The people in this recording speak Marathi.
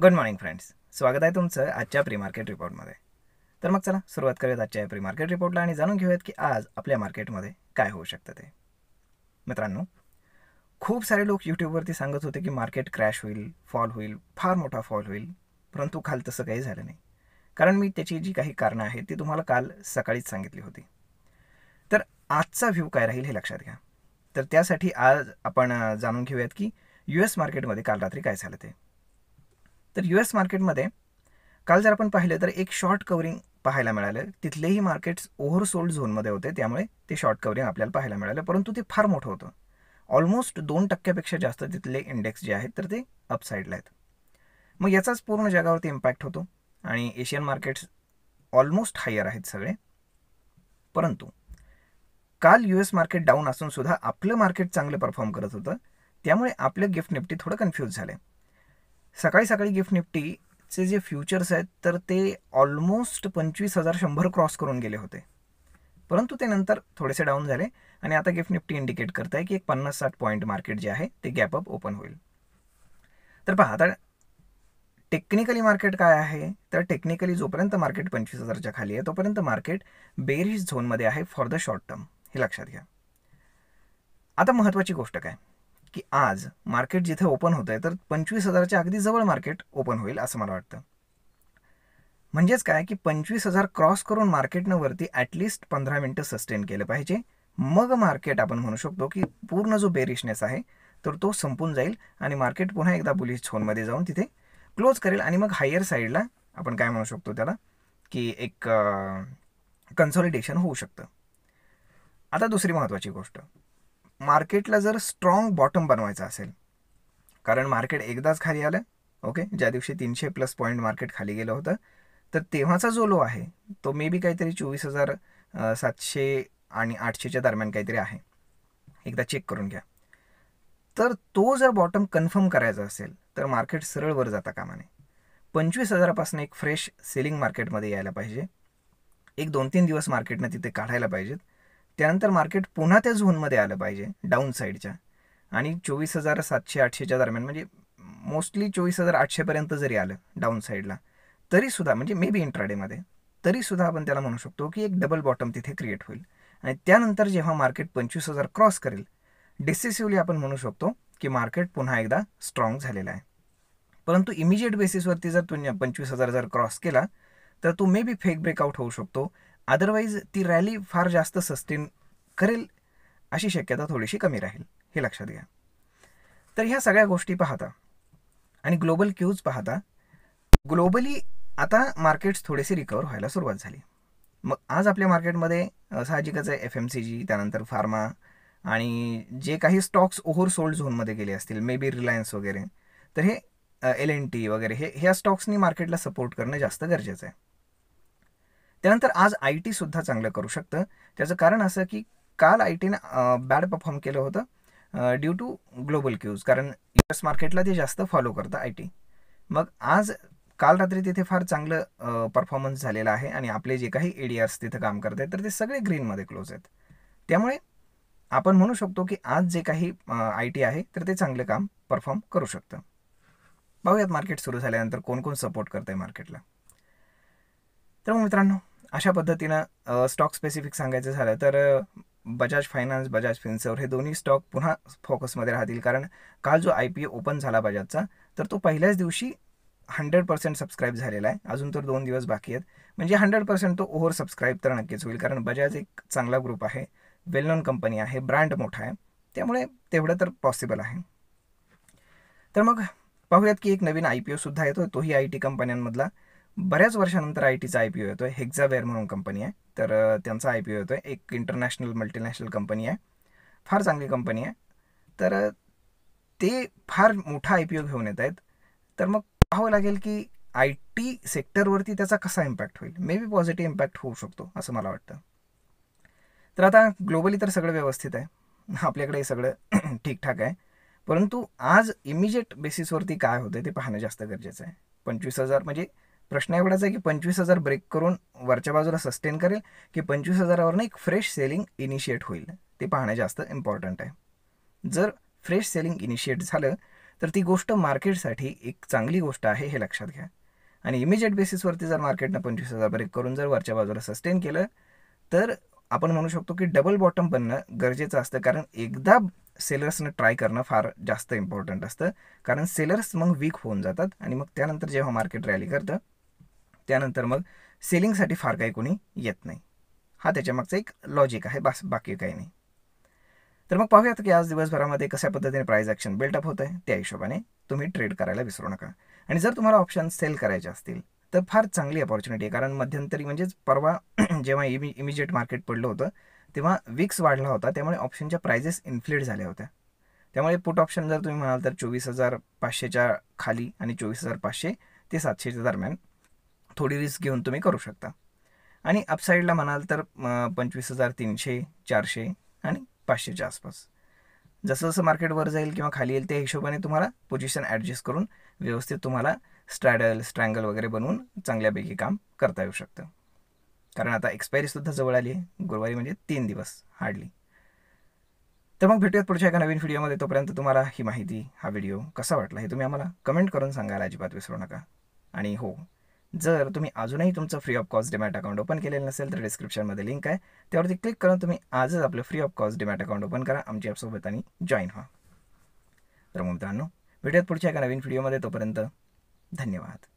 गुड मॉर्निंग फ्रेंड्स स्वागत आहे तुमचं आजच्या प्री मार्केट रिपोर्टमध्ये तर मग चला सुरुवात करूयात आजच्या प्री मार्केट रिपोर्टला आणि जाणून घेऊयात की आज आपल्या मार्केटमध्ये काय होऊ शकतं ते मित्रांनो खूप सारे लोक यूट्यूबवरती सांगत होते की मार्केट क्रॅश होईल फॉल होईल फार मोठा फॉल होईल परंतु काल तसं काही झालं नाही कारण मी त्याची जी काही कारणं आहेत ती तुम्हाला काल सकाळीच सांगितली होती तर आजचा व्ह्यू काय राहील हे लक्षात घ्या तर त्यासाठी आज आपण जाणून घेऊयात की यू एस मार्केटमध्ये काल रात्री काय झालं ते तर यू एस मार्केटमध्ये काल जर आपण पाहिलं तर एक शॉर्ट कवरिंग पाहायला मिळालं तिथलेही मार्केट्स ओव्हरसोल्ड झोनमध्ये होते त्यामुळे ते शॉर्ट कवरिंग आपल्याला पाहायला मिळालं परंतु ते फार मोठं होतं ऑलमोस्ट दोन टक्क्यापेक्षा जास्त तिथले इंडेक्स जे आहेत तर ते अपसाईडला आहेत मग याचाच पूर्ण जगावरती इम्पॅक्ट होतो आणि एशियन मार्केट्स ऑलमोस्ट हायर आहेत सगळे परंतु काल यू एस मार्केट डाऊन असूनसुद्धा आपलं मार्केट चांगलं परफॉर्म करत होतं त्यामुळे आपलं गिफ्ट निफ्टी थोडं कन्फ्यूज झालं सकाळी सकाळी गिफ्ट निफ्टीचे जे फ्युचर्स आहेत तर ते ऑलमोस्ट पंचवीस हजार शंभर क्रॉस करून गेले होते परंतु ते नंतर थोडेसे डाऊन झाले आणि आता गिफ्ट निफ्टी इंडिकेट करत आहे की एक पन्नास साठ पॉईंट मार्केट जे आहे ते गॅपअप ओपन होईल तर पहा आता टेक्निकली मार्केट काय आहे तर टेक्निकली जोपर्यंत मार्केट पंचवीस हजारच्या खाली आहे तोपर्यंत मार्केट बेरिश झोनमध्ये आहे फॉर द शॉर्ट टर्म हे लक्षात घ्या आता महत्त्वाची गोष्ट काय की आज मार्केट जिथे ओपन होत आहे तर पंचवीस हजारच्या अगदी जवळ मार्केट ओपन होईल असं मला वाटतं म्हणजेच काय की पंचवीस हजार क्रॉस करून मार्केटनं वरती ॲटलिस्ट पंधरा मिनटं सस्टेन केलं पाहिजे मग मार्केट आपण म्हणू शकतो की पूर्ण जो बेरिशनेस आहे तर तो संपून जाईल आणि मार्केट पुन्हा एकदा बुलिश झोनमध्ये जाऊन तिथे क्लोज करेल आणि मग हायर साईडला आपण काय म्हणू शकतो त्याला की एक कन्सॉलिडेशन होऊ शकतं आता दुसरी महत्त्वाची गोष्ट मार्केटला जर स्ट्रॉंग बॉटम बनवायचा असेल कारण मार्केट एकदाच खाली आलं ओके ज्या दिवशी तीनशे प्लस पॉईंट मार्केट खाली गेलं होतं तर तेव्हाचा जो लो आहे तो मे बी काहीतरी चोवीस हजार सातशे आणि आठशेच्या दरम्यान काहीतरी आहे एकदा चेक करून घ्या तर तो जर बॉटम कन्फर्म करायचा असेल तर मार्केट सरळ वर जाता कामाने पंचवीस हजारापासून एक फ्रेश सेलिंग मार्केटमध्ये यायला पाहिजे एक दोन तीन दिवस मार्केटनं तिथे काढायला पाहिजेत त्यानंतर मार्केट पुन्हा त्या झोनमध्ये आलं पाहिजे डाऊन साईडच्या आणि चोवीस हजार सातशे आठशेच्या दरम्यान म्हणजे मोस्टली चोवीस हजार आठशेपर्यंत जरी आलं डाऊन साईडला तरीसुद्धा म्हणजे मे बी इंट्राडेमध्ये तरीसुद्धा आपण त्याला म्हणू शकतो की एक डबल बॉटम तिथे क्रिएट होईल आणि त्यानंतर जेव्हा मार्केट पंचवीस हजार क्रॉस करेल डिसिसिव्हली आपण म्हणू शकतो की मार्केट पुन्हा एकदा स्ट्रॉंग झालेला आहे परंतु इमिजिएट बेसिसवरती जर तुम्ही पंचवीस हजार जर क्रॉस केला तर तो मे बी फेक ब्रेकआउट होऊ शकतो अदरवाईज ती रॅली फार जास्त सस्टेन करेल अशी शक्यता थोडीशी कमी राहील हे लक्षात घ्या तर ह्या सगळ्या गोष्टी पाहता आणि ग्लोबल क्यूज पाहता ग्लोबली आता मार्केट्स थोडेसे रिकवर व्हायला सुरुवात झाली मग आज आपल्या मार्केटमध्ये साहजिकच आहे एफ एम सी जी त्यानंतर फार्मा आणि जे काही स्टॉक्स ओव्हर सोल्ड झोनमध्ये गेले असतील मे बी रिलायन्स वगैरे तर हे एल एन टी वगैरे हे ह्या स्टॉक्सनी मार्केटला सपोर्ट करणं जास्त गरजेचं आहे त्यानंतर आज आय टी सुद्धा चांगलं करू शकतं त्याचं कारण असं की काल आय टीनं बॅड परफॉर्म केलं होतं ड्यू टू ग्लोबल क्यूज कारण यू एस मार्केटला ते जास्त फॉलो करतं आय टी मग आज काल रात्री तिथे फार चांगलं परफॉर्मन्स झालेला आहे आणि आपले जे काही एडीआर्स तिथं काम करत आहेत तर ते सगळे ग्रीनमध्ये क्लोज आहेत त्यामुळे आपण म्हणू शकतो की आज जे काही आय टी आहे तर ते चांगलं काम परफॉर्म करू शकतं बघूयात मार्केट सुरू झाल्यानंतर कोण कोण सपोर्ट करतं आहे मार्केटला तर मग मित्रांनो अशा पद्धतीनं स्टॉक स्पेसिफिक सांगायचं झालं तर बजाज फायनान्स बजाज फिन्सर हे दोन्ही स्टॉक पुन्हा फोकसमध्ये राहतील कारण काल जो आय पी ओ ओपन झाला बजाजचा तर तो पहिल्याच दिवशी हंड्रेड पर्सेंट सबस्क्राईब झालेला आहे अजून तर दोन दिवस बाकी आहेत म्हणजे हंड्रेड पर्सेंट तो ओव्हर सबस्क्राईब तर नक्कीच होईल कारण बजाज एक चांगला ग्रुप आहे वेल नोन कंपनी आहे ब्रँड मोठा आहे त्यामुळे तेवढं तर पॉसिबल आहे तर मग पाहूयात की एक नवीन आय पी ओसुद्धा येतो तोही आय टी कंपन्यांमधला बऱ्याच वर्षानंतर आय टीचा आय पी ओ येतोय हेक्झावेअर म्हणून कंपनी आहे तर त्यांचा आय पी ओ येतोय एक इंटरनॅशनल मल्टीनॅशनल कंपनी आहे फार चांगली कंपनी आहे तर ते फार मोठा आय पी ओ घेऊन येत आहेत तर मग पाहावं लागेल की आय टी सेक्टरवरती त्याचा कसा इम्पॅक्ट होईल मे बी पॉझिटिव्ह इम्पॅक्ट होऊ शकतो असं मला वाटतं तर आता ग्लोबली तर सगळं व्यवस्थित आहे आपल्याकडे सगळं ठीकठाक आहे परंतु आज इमिजिएट बेसिसवरती काय होतं ते पाहणं जास्त गरजेचं आहे पंचवीस हजार म्हणजे प्रश्न एवढाच आहे की पंचवीस हजार ब्रेक करून वरच्या बाजूला सस्टेन करेल की पंचवीस हजारावरनं एक फ्रेश सेलिंग इनिशिएट होईल ते पाहणं जास्त इम्पॉर्टंट आहे जर फ्रेश सेलिंग इनिशिएट झालं तर ती गोष्ट मार्केटसाठी एक चांगली गोष्ट आहे हे लक्षात घ्या आणि इमिजिएट बेसिसवरती जर मार्केटनं पंचवीस हजार ब्रेक करून जर वरच्या बाजूला सस्टेन केलं तर आपण म्हणू शकतो की डबल बॉटम बनणं गरजेचं असतं कारण एकदा सेलर्सनं ट्राय करणं फार जास्त इम्पॉर्टंट असतं कारण सेलर्स मग वीक होऊन जातात आणि मग त्यानंतर जेव्हा मार्केट रॅली करतं त्यानंतर मग सेलिंगसाठी फार काही कोणी येत नाही हा त्याच्यामागचा एक लॉजिक आहे बास बाकी काही नाही तर मग पाहूयात की आज दिवसभरामध्ये कशा पद्धतीने प्राईज ॲक्शन बिल्टअप होतं आहे त्या हिशोबाने तुम्ही ट्रेड करायला विसरू नका आणि जर तुम्हाला ऑप्शन सेल करायचे असतील तर फार चांगली अपॉर्च्युनिटी आहे कारण मध्यंतरी म्हणजेच परवा जेव्हा इमि इमिजिएट मार्केट पडलं होतं तेव्हा विक्स वाढला होता त्यामुळे ऑप्शनच्या प्रायजेस इन्फ्लेट झाल्या होत्या त्यामुळे पुट ऑप्शन जर तुम्ही म्हणाल तर चोवीस हजार पाचशेच्या खाली आणि चोवीस हजार पाचशे ते सातशेच्या दरम्यान थोडी रिस्क घेऊन तुम्ही करू शकता आणि अपसाईडला म्हणाल तर पंचवीस हजार तीनशे चारशे आणि पाचशेच्या आसपास जसं जसं मार्केट वर जाईल किंवा खाली येईल त्या हिशोबाने तुम्हाला पोझिशन ॲडजस्ट करून व्यवस्थित तुम्हाला स्ट्रॅडल स्ट्रँगल वगैरे बनवून चांगल्यापैकी काम करता येऊ शकतं कारण आता एक्सपायरीसुद्धा जवळ आली आहे गुरुवारी म्हणजे तीन दिवस हार्डली तर मग भेटूयात पुढच्या एका नवीन व्हिडिओमध्ये तोपर्यंत तुम्हाला ही माहिती हा व्हिडिओ कसा वाटला हे तुम्ही आम्हाला कमेंट करून सांगायला अजिबात विसरू नका आणि हो जर तुम्ही अजूनही तुमचं free of cost demat account open केलेलं नसेल तर डिस्क्रिप्शनमध्ये लिंक आहे त्यावरती क्लिक करून तुम्ही आजच आपलं free of cost demat account open करा आमच्या ॲपसोबत आणि जॉईन व्हा तर मग मित्रांनो भेटूयात पुढच्या एका नवीन व्हिडिओमध्ये तोपर्यंत धन्यवाद